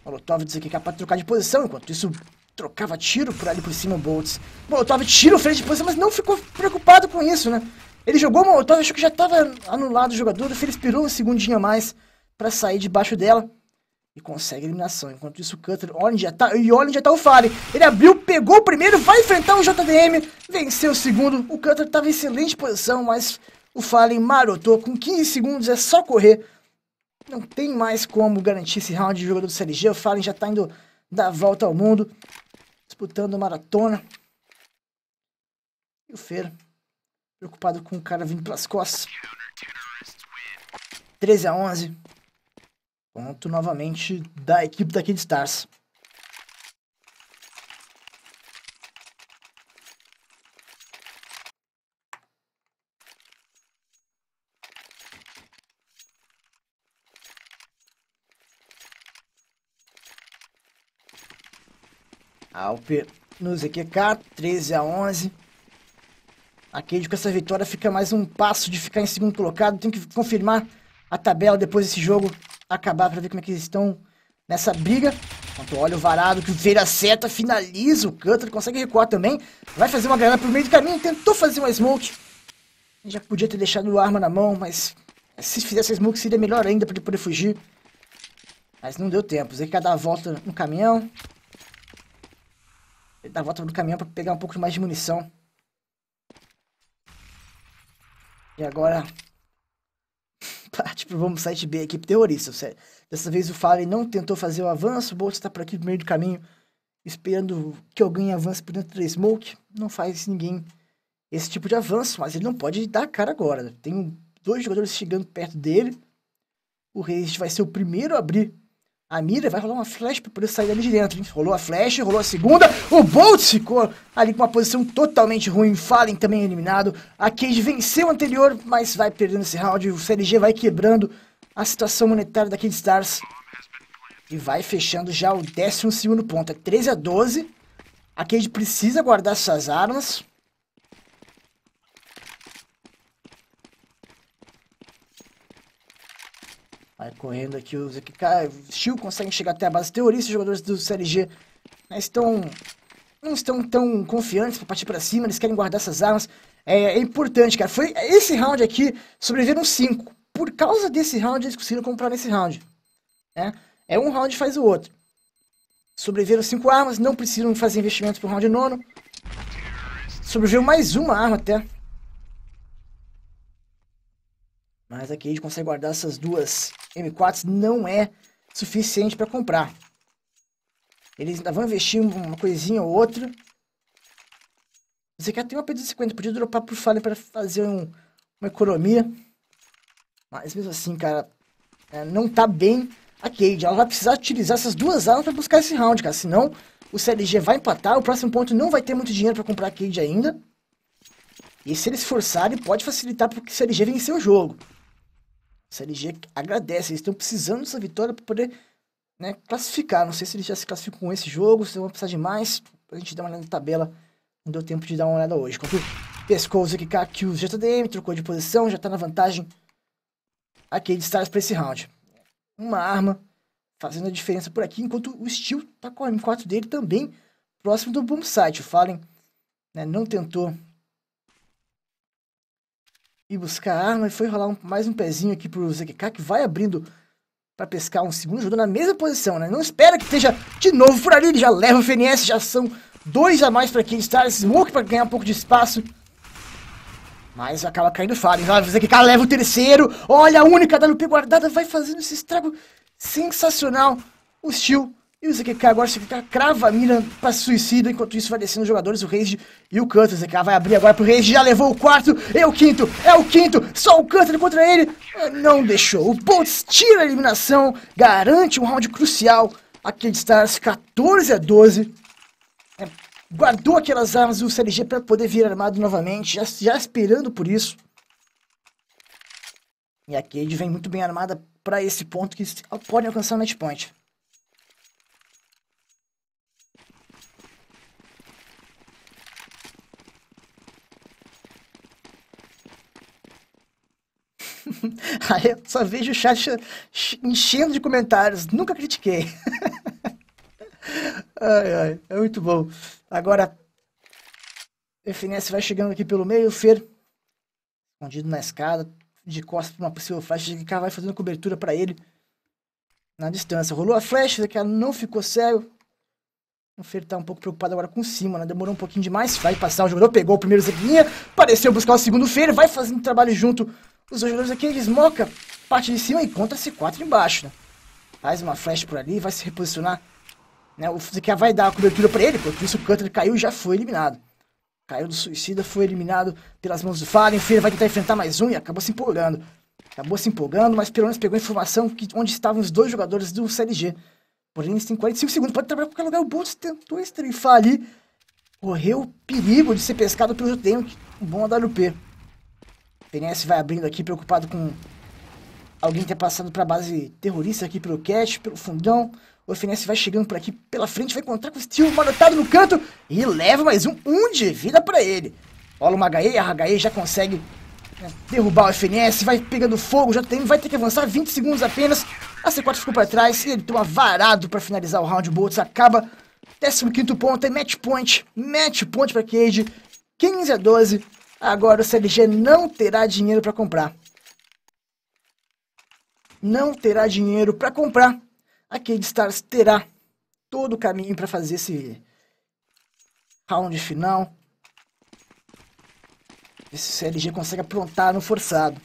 Molotov do ZKK para trocar de posição, enquanto isso trocava tiro por ali por cima o Boltz. Molotov tira o freio de posição, mas não ficou preocupado com isso, né? Ele jogou o Molotov, achou que já estava anulado o jogador, o Felipe pirou um segundinho a mais para sair debaixo dela. E consegue a eliminação. Enquanto isso, o Cutter, olha já tá. E olha já tá o Fale. Ele abriu, pegou o primeiro, vai enfrentar o JDM. Venceu o segundo. O Cutter estava em excelente posição, mas o Fallen marotou. Com 15 segundos é só correr. Não tem mais como garantir esse round de jogador do CLG. O Fallen já está indo dar volta ao mundo. Disputando maratona. E o Fer, preocupado com o cara vindo pelas costas. 13 a 11 ponto novamente da equipe da Kid Stars. Alpe no ZQK, 13 a 11. A Cade com essa vitória fica mais um passo de ficar em segundo colocado. Tem que confirmar a tabela depois desse jogo acabar para ver como é que eles estão nessa briga. Enquanto olha o varado que o Veira seta, finaliza o canto, ele consegue recuar também. Vai fazer uma grana pro meio do caminho, tentou fazer uma smoke. Já podia ter deixado a arma na mão, mas se fizesse a smoke seria melhor ainda para ele poder fugir. Mas não deu tempo, quer dar a volta no caminhão. Ele dá a volta no caminhão para pegar um pouco mais de munição. E agora parte, tipo, para vamos site B equipe terrorista. Sério. Dessa vez o Fallen não tentou fazer o avanço, o Bolt está por aqui no meio do caminho, esperando que alguém avance por dentro da Smoke. Não faz ninguém esse tipo de avanço, mas ele não pode dar a cara agora. Tem dois jogadores chegando perto dele. O Reis vai ser o primeiro a abrir a mira vai rolar uma flash para poder sair ali de dentro. Hein? Rolou a flash, rolou a segunda. O Bolt ficou ali com uma posição totalmente ruim. Fallen também eliminado. A Cage venceu o anterior, mas vai perdendo esse round. O CLG vai quebrando a situação monetária da Kid Stars. E vai fechando já o 12 ponto. É 13 a 12. A Cage precisa guardar suas armas. Vai correndo aqui, os aqui, cara, Chiu consegue chegar até a base Teorista, os jogadores do CLG né, estão, não estão tão confiantes para partir para cima, eles querem guardar essas armas. É, é, importante, cara. Foi esse round aqui, sobreviveram 5. Por causa desse round, eles conseguiram comprar nesse round. Né? É um round faz o outro. Sobreviveram 5 armas, não precisam fazer investimentos pro round nono. Sobreviveu mais uma arma até. Mas aqui a gente consegue guardar essas duas M4s, não é suficiente para comprar. Eles ainda vão investir uma coisinha ou outra. você quer tem uma P250, podia dropar por falha para fazer um, uma economia. Mas mesmo assim, cara, é, não tá bem a Cade. Ela vai precisar utilizar essas duas armas para buscar esse round, cara. Senão o CLG vai empatar, o próximo ponto não vai ter muito dinheiro para comprar a Cade ainda. E se eles forçarem, pode facilitar para o CLG vencer o jogo. A CLG agradece, eles estão precisando dessa vitória para poder né, classificar. Não sei se eles já se classificam com esse jogo, se vão precisar de mais. A gente dá uma olhada na tabela. Não deu tempo de dar uma olhada hoje. Contudo, pescou o que o JDM, trocou de posição, já está na vantagem aqui de Stars para esse round. Uma arma fazendo a diferença por aqui, enquanto o Steel está com a M4 dele também próximo do boom site. O Fallen né, não tentou ir buscar a arma e foi rolar um, mais um pezinho aqui pro ZQK, que vai abrindo para pescar um segundo jogador na mesma posição, né? Não espera que esteja de novo por ali, ele já leva o FNS, já são dois a mais para quem está, Smoke para ganhar um pouco de espaço. Mas acaba caindo Fallen, vai fazer que leva o terceiro, olha a única WP guardada, vai fazendo esse estrago sensacional. O Steel e o ZKK agora, o ZKK crava a mira para suicídio enquanto isso vai descendo os jogadores, o Rage e o Cantor. O ZKK ah, vai abrir agora pro Rage, já levou o quarto, é o quinto, é o quinto, só o Cantor contra ele. Eh, não deixou, o Boltz tira a eliminação, garante um round crucial. Aquele Stars 14 a 12. É, né, guardou aquelas armas do CLG para poder vir armado novamente, já, já esperando por isso. E a Cade vem muito bem armada para esse ponto que podem alcançar o match point. Aí eu só vejo o chat enchendo de comentários. Nunca critiquei. ai, ai, é muito bom. Agora, FNS vai chegando aqui pelo meio, Fer, escondido na escada, de costas para uma possível flecha, de cá vai fazendo cobertura para ele na distância. Rolou a flecha, que ela não ficou cego. O Fer tá um pouco preocupado agora com cima, né? Demorou um pouquinho demais. Vai passar o jogador, pegou o primeiro Zeguinha, pareceu buscar o segundo Fer, vai fazendo trabalho junto os jogadores aqui, eles mocam parte de cima e contra C4 embaixo, né? Faz uma flash por ali, vai se reposicionar. Né? O Zequia vai dar a cobertura para ele, porque isso o Cutter caiu e já foi eliminado. Caiu do suicida, foi eliminado pelas mãos do Fallen. Feira vai tentar enfrentar mais um e acabou se empolgando. Acabou se empolgando, mas pelo menos pegou informação que onde estavam os dois jogadores do CLG. Porém, eles têm 45 segundos, pode trabalhar em qualquer lugar. O Boltz tentou estrifar ali. Correu o perigo de ser pescado pelo Jutenho, um bom AWP. PNS vai abrindo aqui, preocupado com alguém ter tá passado para a base terrorista aqui pelo cash, pelo fundão. O FNS vai chegando por aqui pela frente, vai encontrar com o Steel marotado no canto e leva mais um, um de vida para ele. Olha uma HE, a HE já consegue né, derrubar o FNS, vai pegando fogo, já tem, vai ter que avançar 20 segundos apenas. A C4 ficou para trás e ele toma varado para finalizar o round. O Boltz acaba 15 quinto ponto, é match point, match point para Cage, 15 a 12. Agora o CLG não terá dinheiro para comprar. Não terá dinheiro para comprar. A Stars terá todo o caminho para fazer esse round final. Esse se o CLG consegue aprontar no forçado.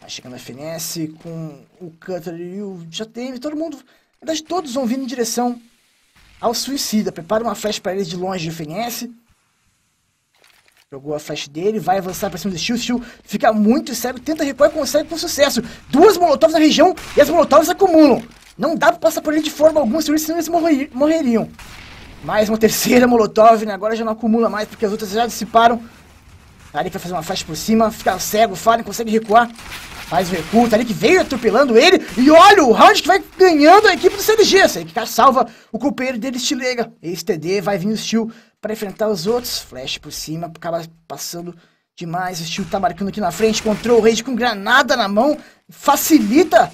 Tá chegando a FNS com o Cutter e o JTM. Todo mundo, na verdade, todos vão vindo em direção ao suicida. Prepara uma flash para eles de longe de FNS. Jogou a flash dele, vai avançar pra cima do Steel. Steel fica muito cego, tenta recuar e consegue com sucesso. Duas molotovs na região e as molotovs acumulam. Não dá pra passar por ele de forma alguma, senão eles morrer, morreriam. Mais uma terceira molotov, né? Agora já não acumula mais porque as outras já dissiparam. Tá ali vai fazer uma flash por cima, fica cego, Fallen consegue recuar. Faz o recuo, tá que veio atropelando ele. E olha o round que vai ganhando a equipe do CLG. aí equipe salva o companheiro dele, Stilega. Esse td vai vir o Steel para enfrentar os outros. Flash por cima, acaba passando demais. O Steel tá marcando aqui na frente, control o Rage com granada na mão. Facilita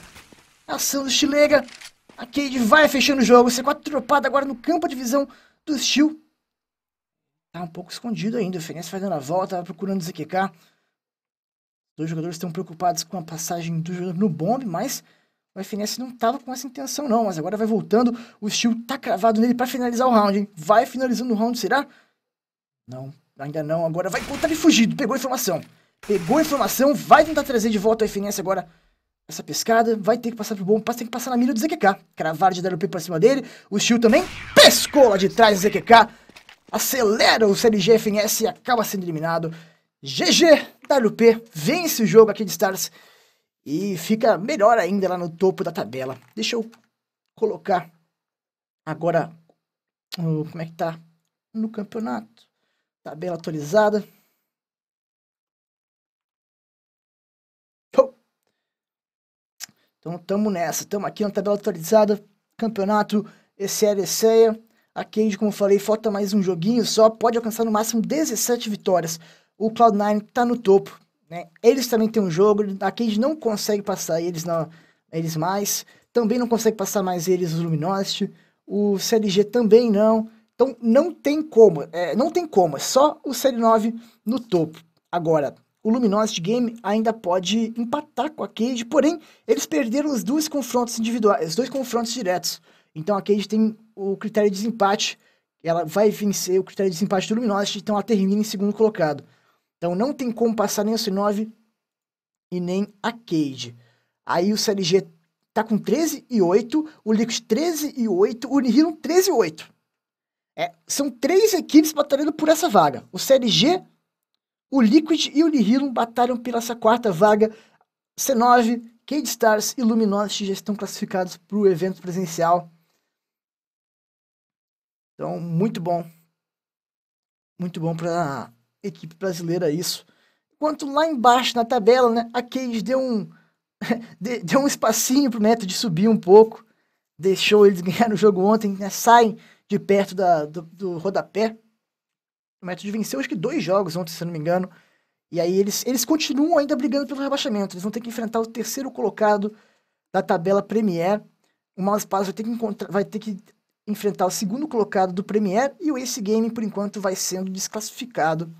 a ação do chilega A Cade vai fechando o jogo. C4 tropada agora no campo de visão do Steel. Tá um pouco escondido ainda. O Fenece vai dando a volta, procurando o ZQK. Os dois jogadores estão preocupados com a passagem do jogador no bombe mas o FNS não estava com essa intenção não, mas agora vai voltando, o Steel tá cravado nele para finalizar o round, hein? Vai finalizando o round, será? Não, ainda não, agora vai voltar tá ele fugido, pegou a informação. Pegou a informação, vai tentar trazer de volta o FNS agora. Essa pescada vai ter que passar pro bom passo, tem que passar na mira do ZQK. Cravar de WP pra cima dele, o Steel também pescou lá de trás do ZQK. Acelera o CLG FNS e acaba sendo eliminado. GG, WP, vence o jogo aqui de Stars e fica melhor ainda lá no topo da tabela. Deixa eu colocar agora o, como é que tá no campeonato. Tabela atualizada. Então estamos nessa, estamos aqui na tabela atualizada, campeonato Eceia Eceia. A Cade, como eu falei, falta mais um joguinho só, pode alcançar no máximo 17 vitórias. O Cloud9 está no topo, né? Eles também têm um jogo, aqui a gente não consegue passar eles, não, eles mais. Também não consegue passar mais eles os Luminosity. O CLG também não. Então não tem como, é, não tem como, é só o cl 9 no topo. Agora, o Luminosity Game ainda pode empatar com a Cage, porém, eles perderam os dois confrontos individuais, os dois confrontos diretos. Então a Cage tem o critério de desempate, ela vai vencer o critério de desempate do Luminosity, então ela termina em segundo colocado. Então não tem como passar nem o C9 e nem a Cade. Aí o CLG tá com 13 e 8, o Liquid 13 e 8, o Nihilum 13 e 8. É, são três equipes batalhando por essa vaga. O CLG, o Liquid e o Nihilum batalham pela essa quarta vaga. C9, Cade Stars e Luminosity já estão classificados para o evento presencial. Então, muito bom. Muito bom para equipe brasileira isso. Enquanto lá embaixo na tabela, né, a Cage deu um, deu um espacinho o método de subir um pouco, deixou eles ganhar o jogo ontem, né, saem de perto da, do, do rodapé. O método venceu acho que dois jogos ontem, se não me engano. E aí eles, eles continuam ainda brigando pelo rebaixamento. Eles vão ter que enfrentar o terceiro colocado da tabela Premier. O Mouse Pass vai ter que, encontrar, vai ter que enfrentar o segundo colocado do Premier e o Ace Game, por enquanto, vai sendo desclassificado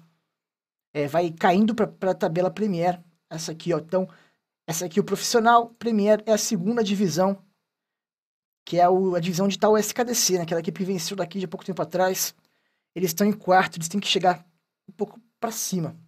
é, vai caindo para a tabela Premier. Essa aqui, ó. Então, essa aqui, o profissional Premier é a segunda divisão, que é o, a divisão de tal SKDC, né? Aquela equipe que venceu daqui de pouco tempo atrás. Eles estão em quarto, eles têm que chegar um pouco para cima.